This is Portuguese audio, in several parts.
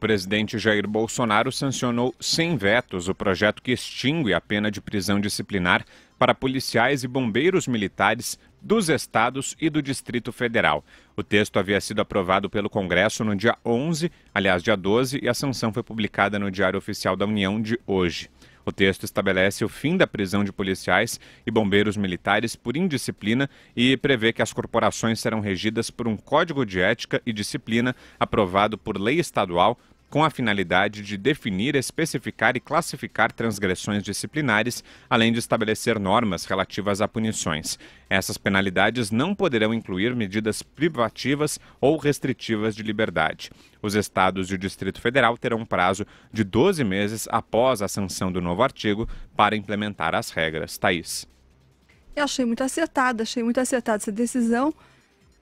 presidente Jair Bolsonaro sancionou sem vetos o projeto que extingue a pena de prisão disciplinar para policiais e bombeiros militares dos estados e do Distrito Federal. O texto havia sido aprovado pelo Congresso no dia 11, aliás, dia 12, e a sanção foi publicada no Diário Oficial da União de hoje. O texto estabelece o fim da prisão de policiais e bombeiros militares por indisciplina e prevê que as corporações serão regidas por um código de ética e disciplina aprovado por lei estadual com a finalidade de definir, especificar e classificar transgressões disciplinares, além de estabelecer normas relativas a punições. Essas penalidades não poderão incluir medidas privativas ou restritivas de liberdade. Os estados e o Distrito Federal terão um prazo de 12 meses após a sanção do novo artigo para implementar as regras. Thaís. Eu achei muito acertada, achei muito acertada essa decisão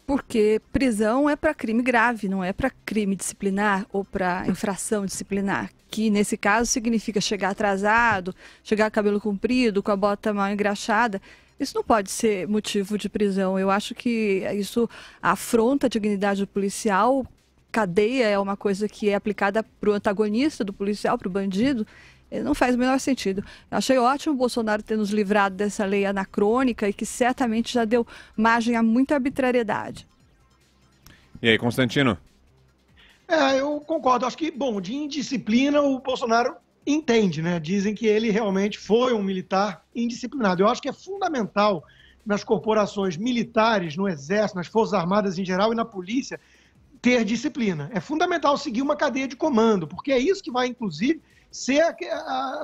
porque prisão é para crime grave, não é para crime disciplinar ou para infração disciplinar, que nesse caso significa chegar atrasado, chegar cabelo comprido, com a bota mal engraxada. Isso não pode ser motivo de prisão. Eu acho que isso afronta a dignidade do policial. Cadeia é uma coisa que é aplicada para o antagonista do policial, para o bandido, não faz o menor sentido. Eu achei ótimo o Bolsonaro ter nos livrado dessa lei anacrônica e que certamente já deu margem a muita arbitrariedade. E aí, Constantino? É, eu concordo. Acho que, bom, de indisciplina o Bolsonaro entende, né? Dizem que ele realmente foi um militar indisciplinado. Eu acho que é fundamental nas corporações militares, no Exército, nas Forças Armadas em geral e na polícia, ter disciplina. É fundamental seguir uma cadeia de comando, porque é isso que vai, inclusive, ser a, a,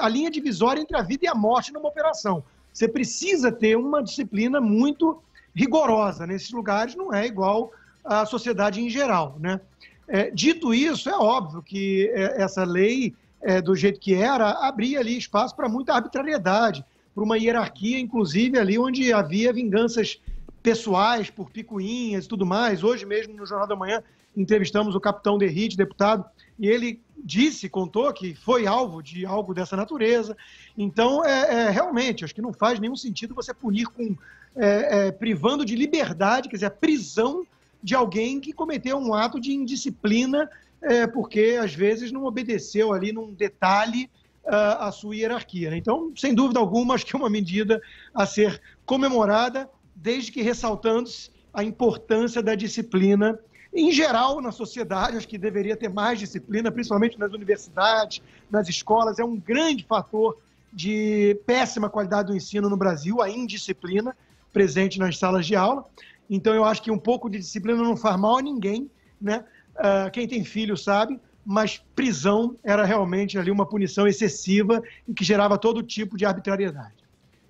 a, linha divisória entre a vida e a morte numa operação. Você precisa ter uma disciplina muito rigorosa. Nesses lugares não é igual à sociedade em geral. Né? É, dito isso, é óbvio que é, essa lei, é, do jeito que era, abria ali espaço para muita arbitrariedade, para uma hierarquia, inclusive ali onde havia vinganças pessoais, por picuinhas e tudo mais. Hoje mesmo, no Jornal da Manhã, entrevistamos o capitão Derrite, deputado, e ele disse, contou que foi alvo de algo dessa natureza. Então, é, é realmente, acho que não faz nenhum sentido você punir com é, é, privando de liberdade, quer dizer, a prisão de alguém que cometeu um ato de indisciplina é, porque, às vezes, não obedeceu ali num detalhe ah, a sua hierarquia. Né? Então, sem dúvida alguma, acho que é uma medida a ser comemorada, desde que ressaltando-se a importância da disciplina em geral na sociedade, acho que deveria ter mais disciplina, principalmente nas universidades, nas escolas, é um grande fator de péssima qualidade do ensino no Brasil, a indisciplina presente nas salas de aula. Então eu acho que um pouco de disciplina não faz mal a ninguém, né? Uh, quem tem filho sabe, mas prisão era realmente ali uma punição excessiva e que gerava todo tipo de arbitrariedade.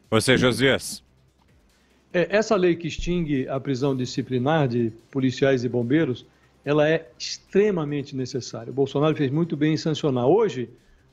Você, Josias. É, essa lei que extingue a prisão disciplinar de policiais e bombeiros, ela é extremamente necessária. O Bolsonaro fez muito bem em sancionar. Hoje,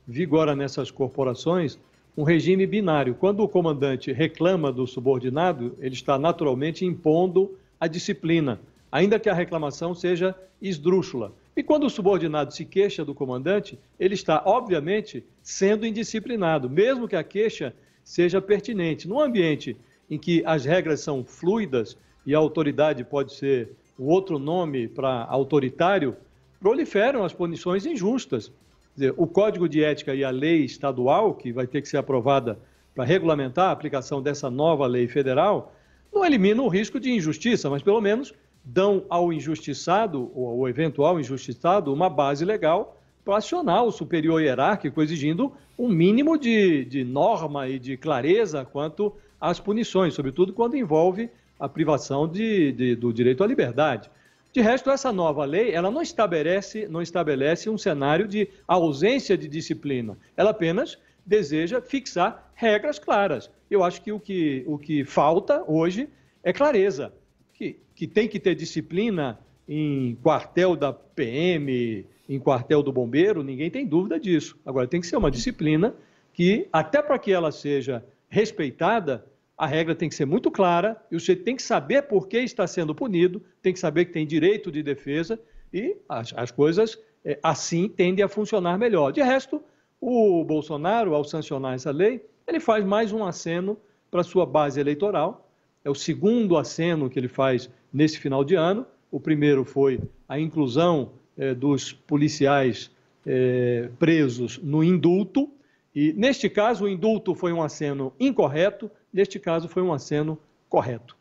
vigora nessas corporações um regime binário. Quando o comandante reclama do subordinado, ele está naturalmente impondo a disciplina, ainda que a reclamação seja esdrúxula. E quando o subordinado se queixa do comandante, ele está, obviamente, sendo indisciplinado, mesmo que a queixa seja pertinente. Num ambiente em que as regras são fluidas e a autoridade pode ser o outro nome para autoritário, proliferam as punições injustas. Dizer, o Código de Ética e a lei estadual, que vai ter que ser aprovada para regulamentar a aplicação dessa nova lei federal, não eliminam o risco de injustiça, mas pelo menos dão ao injustiçado ou ao eventual injustiçado uma base legal para acionar o superior hierárquico, exigindo um mínimo de, de norma e de clareza quanto as punições, sobretudo quando envolve a privação de, de, do direito à liberdade. De resto, essa nova lei, ela não estabelece, não estabelece um cenário de ausência de disciplina. Ela apenas deseja fixar regras claras. Eu acho que o que, o que falta hoje é clareza, que, que tem que ter disciplina em quartel da PM, em quartel do bombeiro, ninguém tem dúvida disso. Agora, tem que ser uma disciplina que, até para que ela seja respeitada, a regra tem que ser muito clara e o sujeito tem que saber por que está sendo punido, tem que saber que tem direito de defesa e as, as coisas é, assim tendem a funcionar melhor. De resto, o Bolsonaro, ao sancionar essa lei, ele faz mais um aceno para sua base eleitoral. É o segundo aceno que ele faz nesse final de ano. O primeiro foi a inclusão é, dos policiais é, presos no indulto, e, neste caso, o indulto foi um aceno incorreto, neste caso, foi um aceno correto.